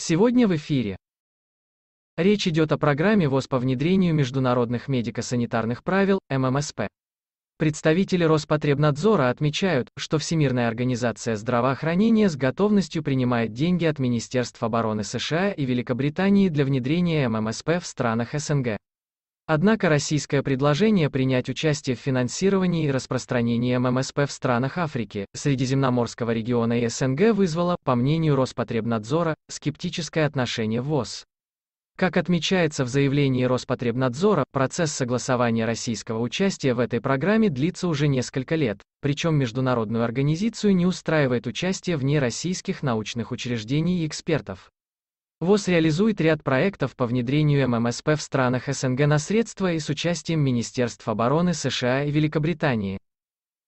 Сегодня в эфире. Речь идет о программе ВОЗ по внедрению международных медико-санитарных правил, ММСП. Представители Роспотребнадзора отмечают, что Всемирная организация здравоохранения с готовностью принимает деньги от Министерств обороны США и Великобритании для внедрения ММСП в странах СНГ. Однако российское предложение принять участие в финансировании и распространении ММСП в странах Африки, Средиземноморского региона и СНГ вызвало, по мнению Роспотребнадзора, скептическое отношение ВОЗ. Как отмечается в заявлении Роспотребнадзора, процесс согласования российского участия в этой программе длится уже несколько лет, причем международную организацию не устраивает участие вне российских научных учреждений и экспертов. ВОЗ реализует ряд проектов по внедрению ММСП в странах СНГ на средства и с участием Министерств обороны США и Великобритании.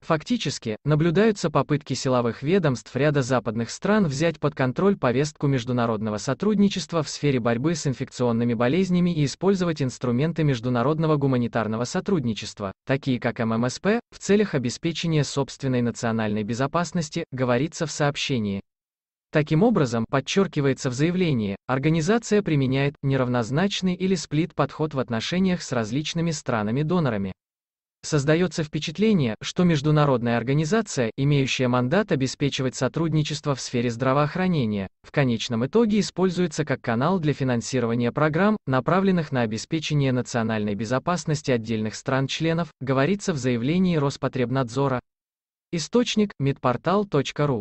Фактически, наблюдаются попытки силовых ведомств ряда западных стран взять под контроль повестку международного сотрудничества в сфере борьбы с инфекционными болезнями и использовать инструменты международного гуманитарного сотрудничества, такие как ММСП, в целях обеспечения собственной национальной безопасности, говорится в сообщении. Таким образом, подчеркивается в заявлении, организация применяет неравнозначный или сплит-подход в отношениях с различными странами-донорами. Создается впечатление, что международная организация, имеющая мандат обеспечивать сотрудничество в сфере здравоохранения, в конечном итоге используется как канал для финансирования программ, направленных на обеспечение национальной безопасности отдельных стран-членов, говорится в заявлении Роспотребнадзора. Источник – медпортал.ру